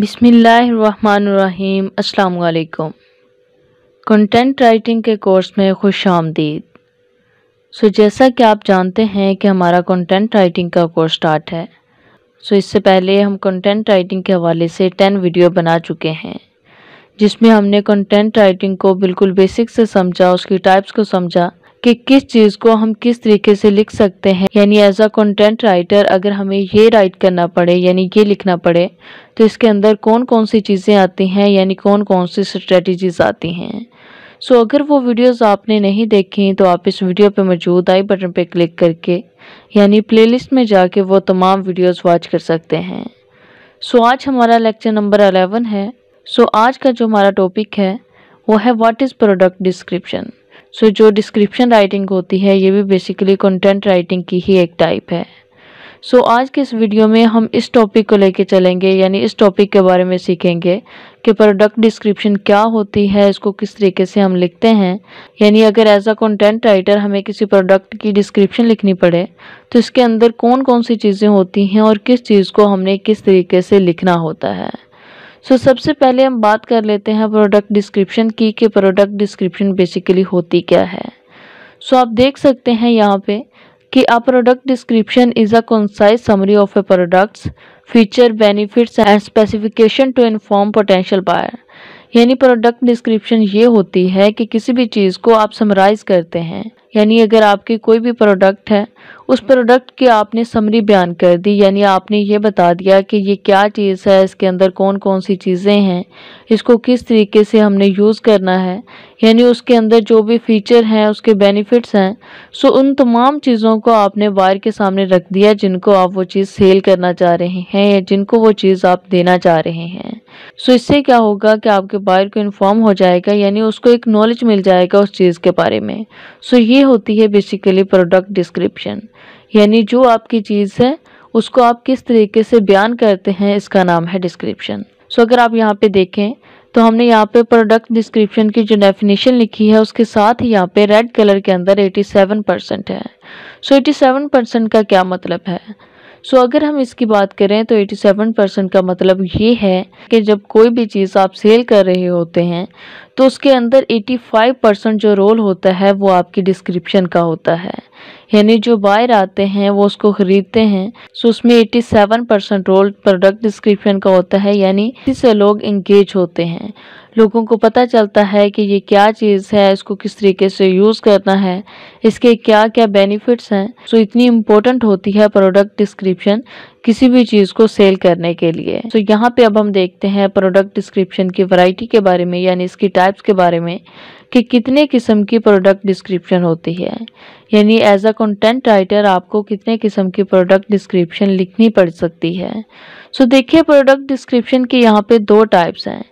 बिसमीम् अल्लाम content writing के course में खुश आमदीद सो जैसा कि आप जानते हैं कि हमारा कंटेंट राइटिंग का कोर्स स्टार्ट है सो इससे पहले हम कंटेंट राइटिंग के हवाले से टेन वीडियो बना चुके हैं जिसमें हमने कंटेंट राइटिंग को बिल्कुल बेसिक से समझा उसकी टाइप्स को समझा कि किस चीज़ को हम किस तरीके से लिख सकते हैं यानी एज अ कंटेंट राइटर अगर हमें ये राइट करना पड़े यानी ये लिखना पड़े तो इसके अंदर कौन कौन सी चीज़ें आती हैं यानी कौन कौन सी स्ट्रेटजीज आती हैं सो अगर वो वीडियोस आपने नहीं देखी तो आप इस वीडियो पे मौजूद आई बटन पे क्लिक करके यानी प्लेलिस्ट में जाके वो तमाम वीडियोस वॉच कर सकते हैं सो आज हमारा लेक्चर नंबर अलेवन है सो आज का जो हमारा टॉपिक है वो है what is product description so जो डिस्क्रिप्शन राइटिंग होती है ये भी बेसिकली कंटेंट राइटिंग की ही एक टाइप है सो so, आज के इस वीडियो में हम इस टॉपिक को लेके चलेंगे यानी इस टॉपिक के बारे में सीखेंगे कि प्रोडक्ट डिस्क्रिप्शन क्या होती है इसको किस तरीके से हम लिखते हैं यानी अगर एज अ कंटेंट राइटर हमें किसी प्रोडक्ट की डिस्क्रिप्शन लिखनी पड़े तो इसके अंदर कौन कौन सी चीज़ें होती हैं और किस चीज़ को हमने किस तरीके से लिखना होता है सो so, सबसे पहले हम बात कर लेते हैं प्रोडक्ट डिस्क्रिप्शन की कि प्रोडक्ट डिस्क्रिप्शन बेसिकली होती क्या है सो so, आप देख सकते हैं यहाँ पे कि a product description is a concise summary of a product's feature benefits and specification to inform potential buyer यानी प्रोडक्ट डिस्क्रिप्शन ये होती है कि किसी भी चीज़ को आप समराइज़ करते हैं यानी अगर आपके कोई भी प्रोडक्ट है उस प्रोडक्ट की आपने समरी बयान कर दी यानी आपने ये बता दिया कि ये क्या चीज़ है इसके अंदर कौन कौन सी चीज़ें हैं इसको किस तरीके से हमने यूज़ करना है यानी उसके अंदर जो भी फीचर हैं उसके बेनिफिट्स हैं सो उन तमाम चीज़ों को आपने वायर के सामने रख दिया जिनको आप वो चीज़ सेल करना चाह रहे हैं या जिनको वो चीज़ आप देना चाह रहे हैं सो इससे क्या होगा कि आपके बायर को इन्फॉर्म हो जाएगा यानी उसको एक नॉलेज मिल जाएगा उस चीज़ के बारे में सो ये होती है बेसिकली प्रोडक्ट डिस्क्रिप्शन यानी जो आपकी चीज़ है उसको आप किस तरीके से बयान करते हैं इसका नाम है डिस्क्रिप्शन सो so, अगर आप यहाँ पे देखें तो हमने यहाँ पे प्रोडक्ट डिस्क्रिप्शन की जो डेफिनेशन लिखी है उसके साथ ही यहाँ पे रेड कलर के अंदर 87 परसेंट है सो so, 87 परसेंट का क्या मतलब है सो so, अगर हम इसकी बात करें तो 87 परसेंट का मतलब ये है कि जब कोई भी चीज़ आप सेल कर रहे होते हैं तो उसके अंदर 85 परसेंट जो रोल होता है वो आपकी डिस्क्रिप्शन का होता है यानी जो बायर आते हैं वो उसको ख़रीदते हैं सो उसमें 87 परसेंट रोल प्रोडक्ट डिस्क्रिप्शन का होता है यानी इससे लोग इंगेज होते हैं लोगों को पता चलता है कि ये क्या चीज़ है इसको किस तरीके से यूज़ करना है इसके क्या क्या बेनिफिट्स हैं सो इतनी इम्पोर्टेंट होती है प्रोडक्ट डिस्क्रिप्शन किसी भी चीज़ को सेल करने के लिए सो यहाँ पे अब हम देखते हैं प्रोडक्ट डिस्क्रिप्शन की वैरायटी के बारे में यानी इसकी टाइप्स के बारे में कि कितने किस्म की प्रोडक्ट डिस्क्रिप्शन होती है यानी एज अ कंटेंट राइटर आपको कितने किस्म की प्रोडक्ट डिस्क्रिप्शन लिखनी पड़ सकती है सो so, देखिए प्रोडक्ट डिस्क्रिप्शन के यहाँ पे दो टाइप्स हैं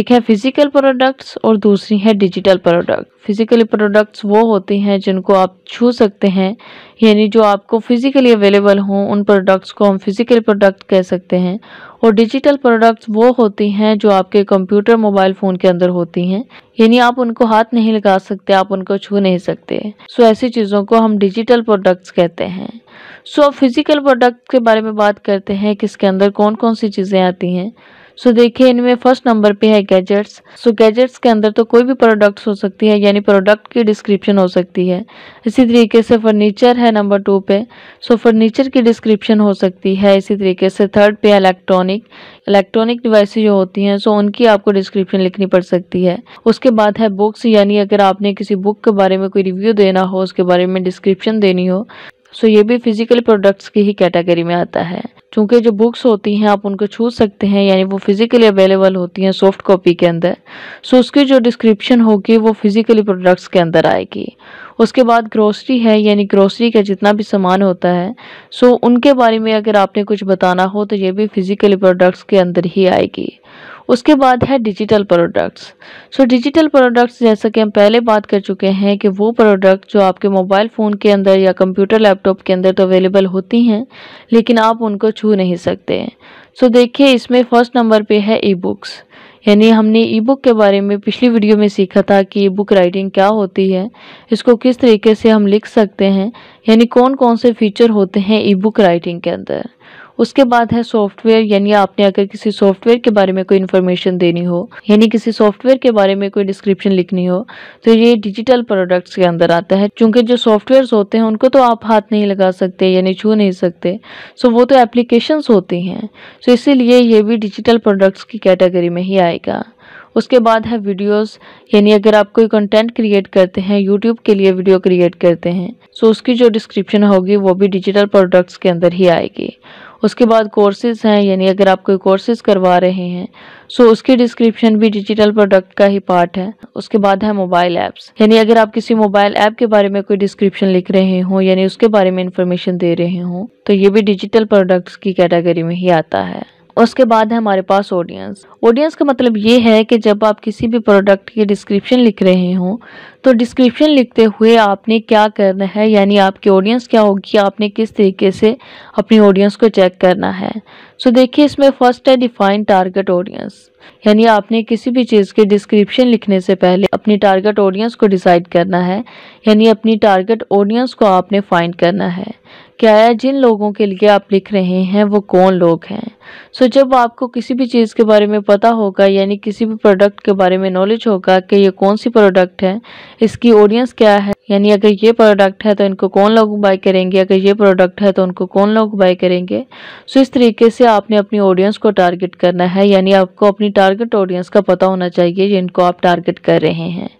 एक है फिजिकल प्रोडक्ट्स और दूसरी है डिजिटल प्रोडक्ट फिजिकली प्रोडक्ट्स वो होते हैं जिनको आप छू सकते हैं यानी जो आपको फिजिकली अवेलेबल हों उन प्रोडक्ट्स को हम फिजिकल प्रोडक्ट कह सकते हैं और डिजिटल प्रोडक्ट्स वो होती हैं जो आपके कंप्यूटर मोबाइल फ़ोन के अंदर होती हैं यानी आप उनको हाथ नहीं लगा सकते आप उनको छू नहीं सकते सो ऐसी चीज़ों को हम डिजिटल प्रोडक्ट्स कहते हैं सो फिज़िकल प्रोडक्ट्स के बारे में बात करते हैं कि इसके अंदर कौन कौन सी चीज़ें आती हैं सो देखिए इनमें फर्स्ट नंबर पे है गैजेट्स सो गैजेट्स के अंदर तो कोई भी प्रोडक्ट्स हो सकती है यानी प्रोडक्ट की डिस्क्रिप्शन हो सकती है इसी तरीके से फर्नीचर है नंबर टू पे सो फर्नीचर की डिस्क्रिप्शन हो सकती है इसी तरीके से थर्ड पे इलेक्ट्रॉनिक इलेक्ट्रॉनिक डिवाइस जो होती हैं सो उनकी आपको डिस्क्रिप्शन लिखनी पड़ सकती है उसके बाद है बुक्स यानी अगर आपने किसी बुक के बारे में कोई रिव्यू देना हो उसके बारे में डिस्क्रिप्शन देनी हो सो ये भी फिजिकल प्रोडक्ट्स की ही कैटेगरी में आता है क्योंकि जो बुक्स होती हैं आप उनको छू सकते हैं यानी वो फिज़िकली अवेलेबल होती हैं सॉफ्ट कॉपी के अंदर सो उसकी जो डिस्क्रिप्शन होगी वो फिज़िकली प्रोडक्ट्स के अंदर आएगी उसके बाद ग्रोसरी है यानी ग्रोसरी का जितना भी सामान होता है सो उनके बारे में अगर आपने कुछ बताना हो तो ये भी फिज़िकली प्रोडक्ट्स के अंदर ही आएगी उसके बाद है digital products so digital products जैसा कि हम पहले बात कर चुके हैं कि वो प्रोडक्ट जो आपके मोबाइल फ़ोन के अंदर या कंप्यूटर लैपटॉप के अंदर तो अवेलेबल होती हैं लेकिन आप उनको छू नहीं सकते सो so, देखिए इसमें फ़र्स्ट नंबर पे है ई बुक्स यानी हमने ई बुक के बारे में पिछली वीडियो में सीखा था कि ई बुक राइटिंग क्या होती है इसको किस तरीके से हम लिख सकते हैं यानी कौन कौन से फीचर होते हैं ई बुक राइटिंग के अंदर उसके बाद है सॉफ्टवेयर यानी आपने अगर किसी सॉफ्टवेयर के बारे में कोई इन्फॉर्मेशन देनी हो यानी किसी सॉफ्टवेयर के बारे में कोई डिस्क्रिप्शन लिखनी हो तो ये डिजिटल प्रोडक्ट्स के अंदर आता है क्योंकि जो सॉफ्टवेयर होते हैं उनको तो आप हाथ नहीं लगा सकते यानी छू नहीं सकते सो वो तो एप्लीकेशन होती हैं सो इसीलिए ये भी डिजिटल प्रोडक्ट्स की कैटेगरी में ही आएगा उसके बाद है वीडियोस यानी अगर आप कोई कंटेंट क्रिएट करते हैं यूट्यूब के लिए वीडियो क्रिएट करते हैं सो तो उसकी जो डिस्क्रिप्शन होगी वो भी डिजिटल प्रोडक्ट्स के अंदर ही आएगी उसके बाद कोर्सेज हैं यानी अगर आप कोई कोर्सेज करवा रहे हैं सो so उसकी डिस्क्रिप्शन भी डिजिटल प्रोडक्ट का ही पार्ट है उसके बाद है मोबाइल ऐप्स यानी अगर आप किसी मोबाइल ऐप के बारे में कोई डिस्क्रिप्शन लिख रहे हो यानी उसके बारे में इंफॉर्मेशन दे रहे हो तो ये भी डिजिटल प्रोडक्ट्स की कैटेगरी में ही आता है उसके बाद है हमारे पास ऑडियंस ऑडियंस का मतलब ये है कि जब आप किसी भी प्रोडक्ट की डिस्क्रिप्शन लिख रहे हों तो डिस्क्रिप्शन लिखते हुए आपने क्या करना है यानी आपकी ऑडियंस क्या होगी आपने किस तरीके से अपनी ऑडियंस को चेक करना है सो देखिए इसमें फर्स्ट है डिफाइन टारगेट ऑडियंस यानी आपने किसी भी चीज़ के डिस्क्रिप्शन लिखने से पहले अपनी टारगेट ऑडियंस को डिसाइड करना है यानी अपनी टारगेट ऑडियंस को आपने फाइंड करना है क्या है जिन लोगों के लिए आप लिख रहे हैं वो कौन लोग हैं सो so, जब आपको किसी भी चीज़ के बारे में पता होगा यानी किसी भी प्रोडक्ट के बारे में नॉलेज होगा कि ये कौन सी प्रोडक्ट है इसकी ऑडियंस क्या है यानी अगर ये प्रोडक्ट है तो इनको कौन लोग बाय करेंगे अगर ये प्रोडक्ट है तो उनको कौन लोग बाय करेंगे सो so, इस तरीके से आपने अपनी ऑडियंस को टारगेट करना है यानी आपको अपनी टारगेट ऑडियंस का पता होना चाहिए जिनको आप टारगेट कर रहे हैं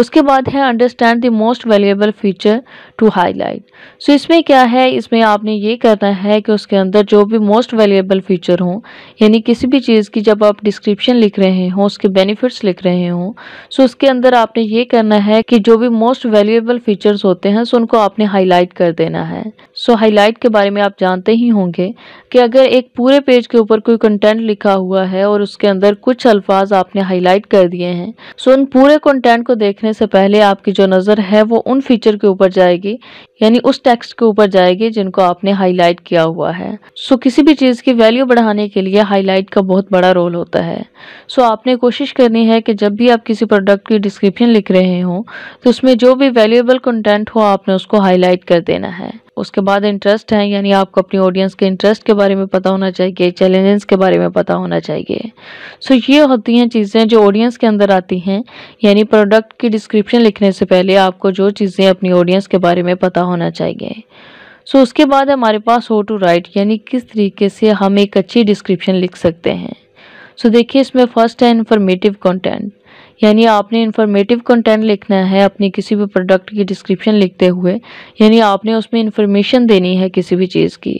उसके बाद है understand the most valuable feature to highlight so इसमें क्या है इसमें आपने ये करना है कि उसके अंदर जो भी मोस्ट वैल्यूएबल फीचर हो यानी किसी भी चीज़ की जब आप डिस्क्रिप्शन लिख रहे हों उसके बेनिफिट्स लिख रहे हों सो उसके अंदर आपने ये करना है कि जो भी मोस्ट वैल्यूएबल फीचर्स होते हैं सो उनको आपने हाईलाइट कर देना है सो so, हाईलाइट के बारे में आप जानते ही होंगे कि अगर एक पूरे पेज के ऊपर कोई कंटेंट लिखा हुआ है और उसके अंदर कुछ अल्फाज आपने हाईलाइट कर दिए हैं सो so, उन पूरे कंटेंट को देख देखने से पहले आपकी जो नज़र है वो उन फीचर के ऊपर जाएगी यानी उस टेक्स्ट के ऊपर जाएगी जिनको आपने हाईलाइट किया हुआ है सो किसी भी चीज़ की वैल्यू बढ़ाने के लिए हाईलाइट का बहुत बड़ा रोल होता है सो आपने कोशिश करनी है कि जब भी आप किसी प्रोडक्ट की डिस्क्रिप्शन लिख रहे हो तो उसमें जो भी वैल्यूएबल कंटेंट हो आपने उसको हाईलाइट कर देना है उसके बाद इंटरेस्ट है यानी आपको अपनी ऑडियंस के इंटरेस्ट के बारे में पता होना चाहिए चैलेंजेस के बारे में पता होना चाहिए सो so, ये होती हैं चीज़ें जो ऑडियंस के अंदर आती हैं यानी प्रोडक्ट की डिस्क्रिप्शन लिखने से पहले आपको जो चीज़ें अपनी ऑडियंस के बारे में पता होना चाहिए सो so, उसके बाद हमारे पास हो टू राइट यानी किस तरीके से हम एक अच्छी डिस्क्रिप्शन लिख सकते हैं सो so, देखिए इसमें फर्स्ट है इन्फॉर्मेटिव कॉन्टेंट यानी आपने इन्फॉर्मेटिव कंटेंट लिखना है अपने किसी भी प्रोडक्ट की डिस्क्रिप्शन लिखते हुए यानी आपने उसमें इन्फॉर्मेशन देनी है किसी भी चीज़ की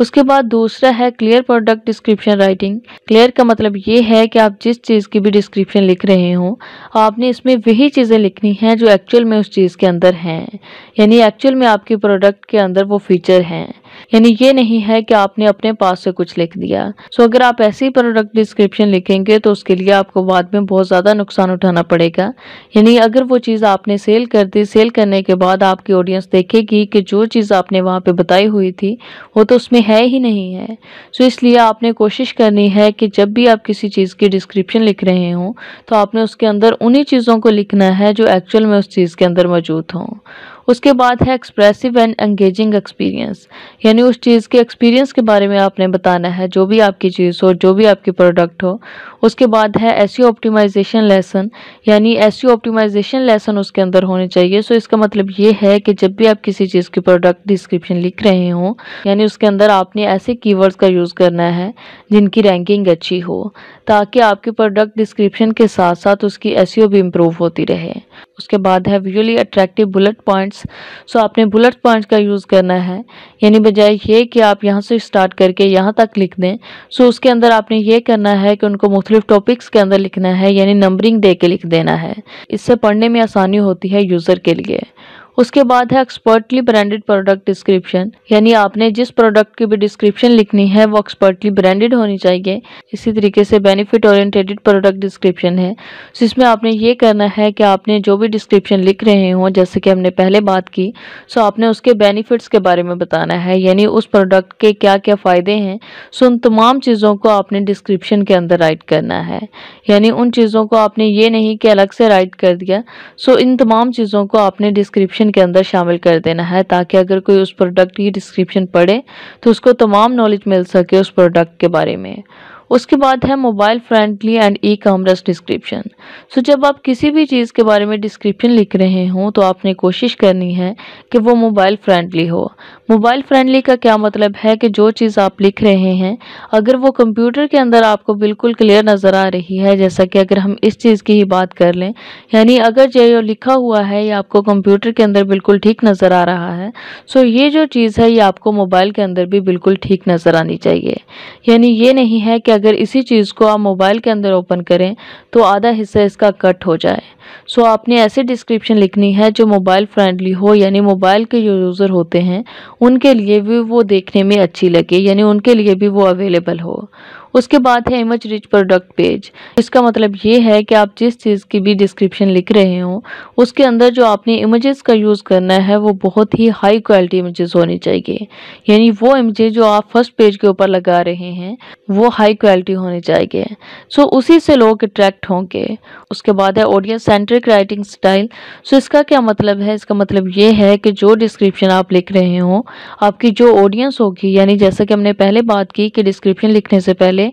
उसके बाद दूसरा है clear product description writing clear का मतलब ये है कि आप जिस चीज़ की भी डिस्क्रिप्शन लिख रहे हो आपने इसमें वही चीज़ें लिखनी हैं जो एक्चुअल में उस चीज़ के अंदर हैं यानी एक्चुअल में आपके प्रोडक्ट के अंदर वो फीचर हैं यानी ये नहीं है कि आपने अपने पास से कुछ लिख दिया सो अगर आप ऐसी प्रोडक्ट डिस्क्रिप्शन लिखेंगे तो उसके लिए आपको बाद में बहुत ज़्यादा नुकसान उठाना पड़ेगा यानी अगर वो चीज़ आपने सेल कर दी सेल करने के बाद आपकी ऑडियंस देखेगी कि जो चीज़ आपने वहाँ पर बताई हुई थी वो तो उसमें है ही नहीं है सो इसलिए आपने कोशिश करनी है कि जब भी आप किसी चीज़ की डिस्क्रिप्शन लिख रहे हों तो आपने उसके अंदर उन्हीं चीज़ों को लिखना है जो एक्चुअल में उस चीज़ के अंदर मौजूद हों उसके बाद है एक्सप्रेसिव एंड एंगेजिंग एक्सपीरियंस यानी उस चीज़ के एक्सपीरियंस के बारे में आपने बताना है जो भी आपकी चीज़ हो जो भी आपकी प्रोडक्ट हो उसके बाद है एस ऑप्टिमाइजेशन लेसन यानी एस ऑप्टिमाइजेशन लेसन उसके अंदर होने चाहिए सो इसका मतलब ये है कि जब भी आप किसी चीज़ की प्रोडक्ट डिस्क्रिप्शन लिख रहे हों यानी उसके अंदर आपने ऐसे कीवर्ड्स का यूज़ करना है जिनकी रैंकिंग अच्छी हो ताकि आपकी प्रोडक्ट डिस्क्रिप्शन के साथ साथ उसकी एस e भी इम्प्रूव होती रहे उसके बाद है visually attractive bullet points so आपने बुलेट पॉइंट्स का यूज़ करना है यानी बजाय ये कि आप यहाँ से स्टार्ट करके यहाँ तक लिख दें सो उसके अंदर आपने ये करना है कि उनको मुख्तलिफ टॉपिक्स के अंदर लिखना है यानी नंबरिंग दे के लिख देना है इससे पढ़ने में आसानी होती है यूज़र के लिए उसके बाद है एक्सपर्टली ब्रांडेड प्रोडक्ट डिस्क्रिप्शन यानी आपने जिस प्रोडक्ट की भी डिस्क्रिप्शन लिखनी है वो एक्सपर्टली ब्रांडेड होनी चाहिए इसी तरीके से बेनिफिट ओरिएंटेड प्रोडक्ट डिस्क्रिप्शन है तो इसमें आपने ये करना है कि आपने जो भी डिस्क्रिप्शन लिख रहे हों जैसे कि हमने पहले बात की सो तो आपने उसके बेनिफिट्स के बारे में बताना है यानी उस प्रोडक्ट के क्या क्या फ़ायदे हैं सो तो उन तमाम चीज़ों को आपने डिस्क्रिप्शन के अंदर राइट करना है यानी उन चीज़ों को आपने ये नहीं कि अलग से राइट कर दिया सो तो इन तमाम चीज़ों को आपने डिस्क्रिप्शन डिस्क्रिप्शन के अंदर शामिल कर देना है ताकि अगर कोई उस प्रोडक्ट की डिस्क्रिप्शन पढ़े तो उसको तमाम नॉलेज मिल सके उस प्रोडक्ट के बारे में उसके बाद है mobile friendly and e commerce description so जब आप किसी भी चीज़ के बारे में डिस्क्रिप्शन लिख रहे हों तो आपने कोशिश करनी है कि वो मोबाइल फ्रेंडली हो मोबाइल फ्रेंडली का क्या मतलब है कि जो चीज़ आप लिख रहे हैं अगर वो कंप्यूटर के अंदर आपको बिल्कुल क्लियर नज़र आ रही है जैसा कि अगर हम इस चीज़ की ही बात कर लें यानी अगर जो लिखा हुआ है या आपको कंप्यूटर के अंदर बिल्कुल ठीक नज़र आ रहा है सो ये जो चीज़ है ये आपको मोबाइल के अंदर भी बिल्कुल ठीक नज़र आनी चाहिए यानी ये नहीं है कि अगर इसी चीज़ को आप मोबाइल के अंदर ओपन करें तो आधा हिस्सा इसका कट हो जाए सो आपने ऐसी डिस्क्रिप्शन लिखनी है जो मोबाइल फ्रेंडली हो यानी मोबाइल के जो यूज़र होते हैं उनके लिए भी वो देखने में अच्छी लगे यानी उनके लिए भी वो अवेलेबल हो उसके बाद है इमेज रिच प्रोडक्ट पेज इसका मतलब ये है कि आप जिस चीज़ की भी डिस्क्रिप्शन लिख रहे हो उसके अंदर जो आपने इमेजेस का यूज़ करना है वो बहुत ही हाई क्वालिटी इमेजेस होनी चाहिए यानी वो इमेजेस जो आप फर्स्ट पेज के ऊपर लगा रहे हैं वो हाई क्वालिटी होनी चाहिए सो so, उसी से लोग अट्रैक्ट होंगे उसके बाद है audience centric writing style so इसका क्या मतलब है इसका मतलब ये है कि जो डिस्क्रिप्शन आप लिख रहे हो आपकी जो ऑडियंस होगी यानी जैसा कि हमने पहले बात की कि डिस्क्रिप्शन लिखने से पहले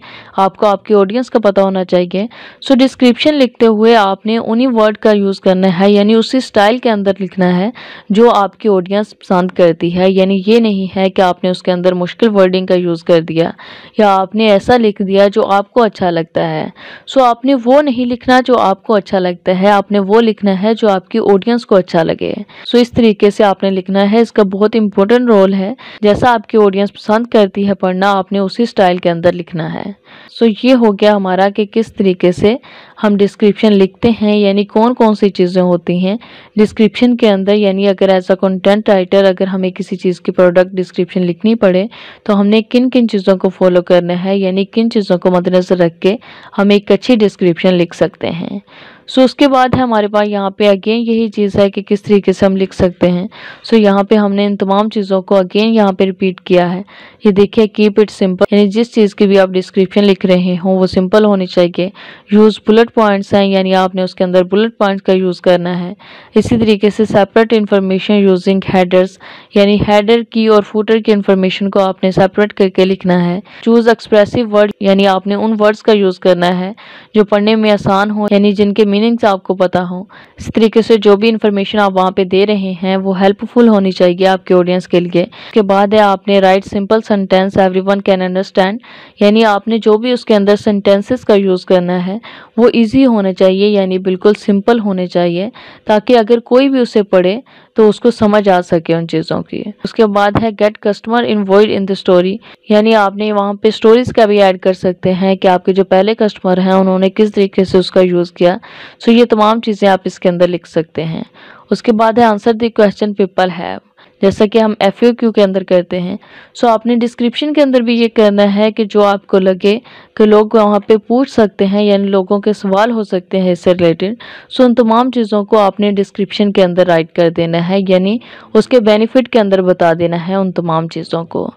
आपको आपके ऑडियंस का पता होना चाहिए सो डिस्क्रिप्शन लिखते हुए आपने उन्हीं वर्ड का यूज़ करना है यानी उसी स्टाइल के अंदर लिखना है जो आपकी ऑडियंस पसंद करती है यानी ये नहीं है कि आपने उसके अंदर मुश्किल वर्डिंग का यूज़ कर दिया या आपने ऐसा लिख दिया जो आपको अच्छा लगता है सो आपने वो नहीं लिखना जो आपको अच्छा लगता है आपने वो लिखना है जो आपकी ऑडियंस को अच्छा लगे सो इस तरीके से आपने लिखना है इसका बहुत इंपॉर्टेंट रोल है जैसा आपकी ऑडियंस पसंद करती है पढ़ना आपने उसी स्टाइल के अंदर लिखना है है सो so, ये हो गया हमारा कि किस तरीके से हम डिस्क्रिप्शन लिखते हैं यानी कौन कौन सी चीज़ें होती हैं डिस्क्रिप्शन के अंदर यानी अगर एज अ कंटेंट राइटर अगर हमें किसी चीज़ की प्रोडक्ट डिस्क्रिप्शन लिखनी पड़े तो हमने किन किन चीज़ों को फॉलो करना है यानी किन चीज़ों को मद्देनज़र रख के हम एक अच्छी डिस्क्रिप्शन लिख सकते हैं सो so, उसके बाद है हमारे पास यहाँ पे अगेन यही चीज़ है कि किस तरीके से हम लिख सकते हैं सो so, यहाँ पे हमने इन तमाम चीज़ों को अगेन यहाँ पे रिपीट किया है ये देखिए कीप इट सिंपल यानी जिस चीज़ की भी आप डिस्क्रिप्शन लिख रहे हों वो सिंपल होनी चाहिए यूज़ बुलेट पॉइंट्स हैं यानी आपने उसके अंदर बुलेट पॉइंट्स का यूज़ करना है इसी तरीके से सेपरेट इन्फॉर्मेशन यूजिंग हेडर्स यानी हेडर की और फूटर की इन्फॉर्मेशन को आपने सेपरेट करके लिखना है चूज़ एक्सप्रेसिव वर्ड यानी आपने उन वर्ड्स का यूज़ करना है जो पढ़ने में आसान हो यानी जिनके मीनिंग्स आपको पता हो इस तरीके से जो भी इंफॉर्मेशन आप वहाँ पे दे रहे हैं वो हेल्पफुल होनी चाहिए आपके ऑडियंस के लिए उसके बाद है आपने write simple sentence everyone can understand यानी आपने जो भी उसके अंदर सेंटेंसेस का यूज़ करना है वो ईजी होने चाहिए यानी बिल्कुल सिंपल होने चाहिए ताकि अगर कोई भी उसे पढ़े तो उसको समझ आ सके उन चीज़ों की उसके बाद है get customer involve in the story यानी आपने वहाँ पे स्टोरीज़ का भी ऐड कर सकते हैं कि आपके जो पहले कस्टमर हैं उन्होंने किस तरीके से उसका यूज़ किया सो ये तमाम चीज़ें आप इसके अंदर लिख सकते हैं उसके बाद है answer the question people have जैसा कि हम एफ क्यू के अंदर करते हैं सो आपने डिस्क्रिप्शन के अंदर भी ये करना है कि जो आपको लगे कि लोग वहाँ पे पूछ सकते हैं यानी लोगों के सवाल हो सकते हैं इससे रिलेटेड सो उन तमाम चीज़ों को आपने डिस्क्रिप्शन के अंदर राइट कर देना है यानी उसके बेनिफिट के अंदर बता देना है उन तमाम चीज़ों को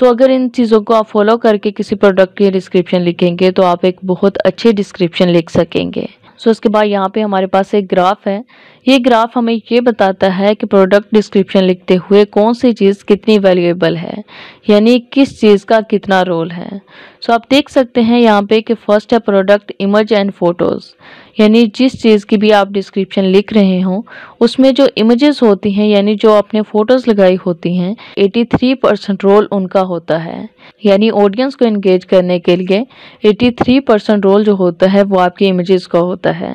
सो अगर इन चीज़ों को आप फॉलो करके किसी प्रोडक्ट की डिस्क्रिप्शन लिखेंगे तो आप एक बहुत अच्छी डिस्क्रिप्शन लिख सकेंगे सो so, उसके बाद यहाँ पे हमारे पास एक ग्राफ है ये ग्राफ हमें ये बताता है कि प्रोडक्ट डिस्क्रिप्शन लिखते हुए कौन सी चीज़ कितनी वैल्यूएबल है यानी किस चीज़ का कितना रोल है सो आप देख सकते हैं यहाँ पे कि फर्स्ट है प्रोडक्ट इमेज एंड फोटोज़ यानी जिस चीज़ की भी आप डिस्क्रिप्शन लिख रहे हो उसमें जो इमेजेस होती हैं यानी जो आपने फ़ोटोज़ लगाई होती हैं 83 परसेंट रोल उनका होता है यानी ऑडियंस को इंगेज करने के लिए 83 परसेंट रोल जो होता है वो आपकी इमेजेस का होता है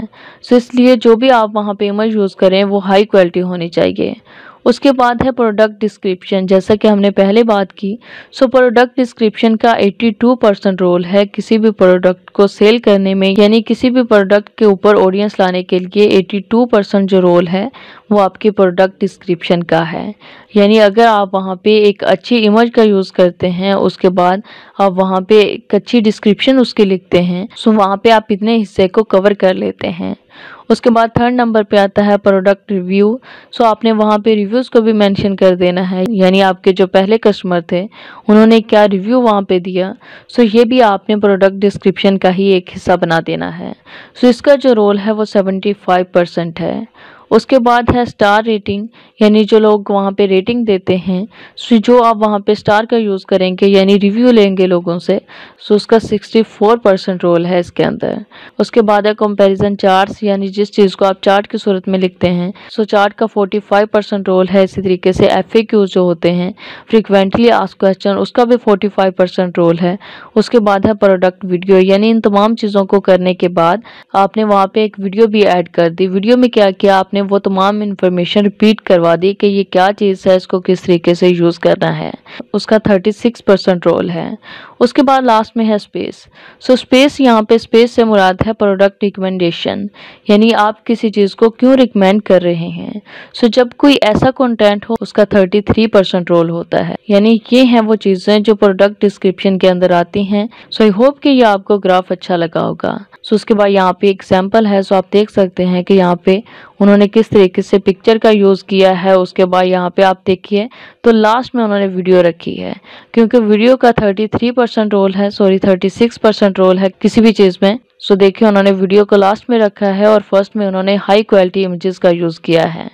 सो इसलिए जो भी आप वहाँ पे इमेज यूज़ करें वो हाई क्वालिटी होनी चाहिए उसके बाद है प्रोडक्ट डिस्क्रिप्शन जैसा कि हमने पहले बात की सो प्रोडक्ट डिस्क्रिप्शन का 82 परसेंट रोल है किसी भी प्रोडक्ट को सेल करने में यानी किसी भी प्रोडक्ट के ऊपर ऑडियंस लाने के लिए 82 परसेंट जो रोल है वो आपके प्रोडक्ट डिस्क्रिप्शन का है यानी अगर आप वहाँ पे एक अच्छी इमेज का यूज़ करते हैं उसके बाद आप वहाँ पर एक अच्छी डिस्क्रिप्शन उसकी लिखते हैं सो वहाँ पर आप इतने हिस्से को कवर कर लेते हैं उसके बाद थर्ड नंबर पे आता है प्रोडक्ट रिव्यू सो आपने वहाँ पे रिव्यूज़ को भी मेंशन कर देना है यानी आपके जो पहले कस्टमर थे उन्होंने क्या रिव्यू वहाँ पे दिया सो ये भी आपने प्रोडक्ट डिस्क्रिप्शन का ही एक हिस्सा बना देना है सो इसका जो रोल है वो सेवेंटी फाइव परसेंट है उसके बाद है स्टार रेटिंग यानी जो लोग वहाँ पे रेटिंग देते हैं सो जो आप वहाँ पे स्टार का यूज़ करेंगे यानी रिव्यू लेंगे लोगों से सो उसका 64 परसेंट रोल है इसके अंदर उसके बाद है कंपैरिजन चार्ट्स यानी जिस चीज़ को आप चार्ट की सूरत में लिखते हैं सो चार्ट का 45 परसेंट रोल है इसी तरीके से एफ जो होते हैं फ्रिक्वेंटली आस क्वेश्चन उसका भी फोर्टी परसेंट रोल है उसके बाद है प्रोडक्ट वीडियो यानी इन तमाम चीज़ों को करने के बाद आपने वहाँ पर एक वीडियो भी एड कर दी वीडियो में क्या किया आपने ने वो तमाम इन्फॉर्मेशन रिपीट करवा दी कि ये क्या चीज़ है इसको किस तरीके से यूज़ करना है उसका थर्टी सिक्स परसेंट रोल है उसके बाद लास्ट में है स्पेस सो स्पेस यहाँ पे स्पेस से मुराद है प्रोडक्ट रिकमेंडेशन यानी आप किसी चीज़ को क्यों रिकमेंड कर रहे हैं सो so, जब कोई ऐसा कंटेंट हो उसका 33 परसेंट रोल होता है यानी ये हैं वो चीज़ें जो प्रोडक्ट डिस्क्रिप्शन के अंदर आती हैं सो आई होप कि ये आपको ग्राफ अच्छा लगा होगा सो so, उसके बाद यहाँ पे एग्जाम्पल है सो so, आप देख सकते हैं कि यहाँ पे उन्होंने किस तरीके से पिक्चर का यूज़ किया है उसके बाद यहाँ पे आप देखिए तो लास्ट में उन्होंने वीडियो रखी है क्योंकि वीडियो का 33 परसेंट रोल है सॉरी 36 परसेंट रोल है किसी भी चीज़ में सो देखिए उन्होंने वीडियो को लास्ट में रखा है और फर्स्ट में उन्होंने हाई क्वालिटी इमेजेस का यूज़ किया है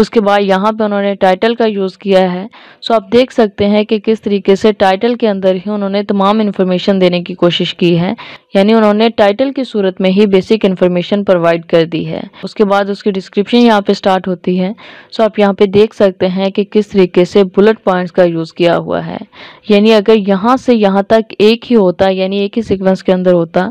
उसके बाद यहाँ पे उन्होंने टाइटल का यूज़ किया है सो आप देख सकते हैं कि किस तरीके से टाइटल के अंदर ही उन्होंने तमाम इन्फॉर्मेशन देने की कोशिश की है यानी उन्होंने टाइटल की सूरत में ही बेसिक इन्फॉर्मेशन प्रोवाइड कर दी है उसके बाद उसकी डिस्क्रिप्शन यहाँ पे स्टार्ट होती है सो आप यहाँ पे देख सकते हैं कि किस तरीके से बुलेट पॉइंट्स का यूज़ किया हुआ है यानी अगर यहाँ से यहाँ तक एक ही होता यानी एक ही सिक्वेंस के अंदर होता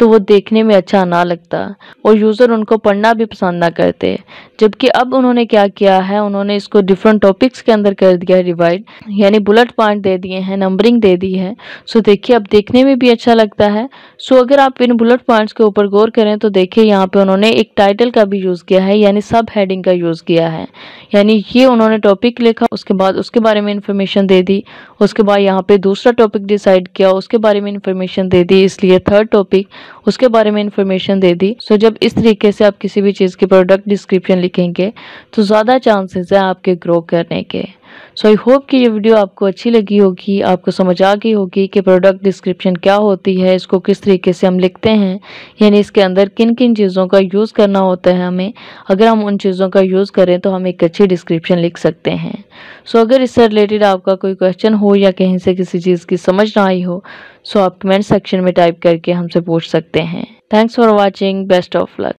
तो वो देखने में अच्छा ना लगता और यूज़र उनको पढ़ना भी पसंद ना करते जबकि अब उन्होंने क्या किया है उन्होंने इसको डिफरेंट टॉपिक्स के अंदर कर दिया है डिवाइड यानी बुलेट पॉइंट दे दिए हैं नंबरिंग दे दी है सो देखिए अब देखने में भी अच्छा लगता है सो अगर आप इन बुलेट पॉइंट्स के ऊपर गौर करें तो देखिए यहाँ पे उन्होंने एक टाइटल का भी यूज़ किया है यानी सब हेडिंग का यूज़ किया है यानी ये उन्होंने टॉपिक लिखा उसके बाद उसके बारे में इन्फॉर्मेशन दे दी उसके बाद यहाँ पर दूसरा टॉपिक डिसाइड किया उसके बारे में इन्फॉर्मेशन दे दी इसलिए थर्ड टॉपिक उसके बारे में इंफॉर्मेशन दे दी सो जब इस तरीके से आप किसी भी चीज़ की प्रोडक्ट डिस्क्रिप्शन लिखेंगे तो ज़्यादा चांसेस है आपके ग्रो करने के सो आई होप कि ये वीडियो आपको अच्छी लगी होगी आपको समझ आ गई होगी कि प्रोडक्ट डिस्क्रिप्शन क्या होती है इसको किस तरीके से हम लिखते हैं यानी इसके अंदर किन किन चीज़ों का यूज़ करना होता है हमें अगर हम उन चीज़ों का यूज़ करें तो हम एक अच्छी डिस्क्रिप्शन लिख सकते हैं सो अगर इससे रिलेटेड आपका कोई क्वेश्चन हो या कहीं से किसी चीज़ की समझ ना आई हो सो आप कमेंट सेक्शन में टाइप करके हमसे पूछ सकते हैं thanks for watching best of luck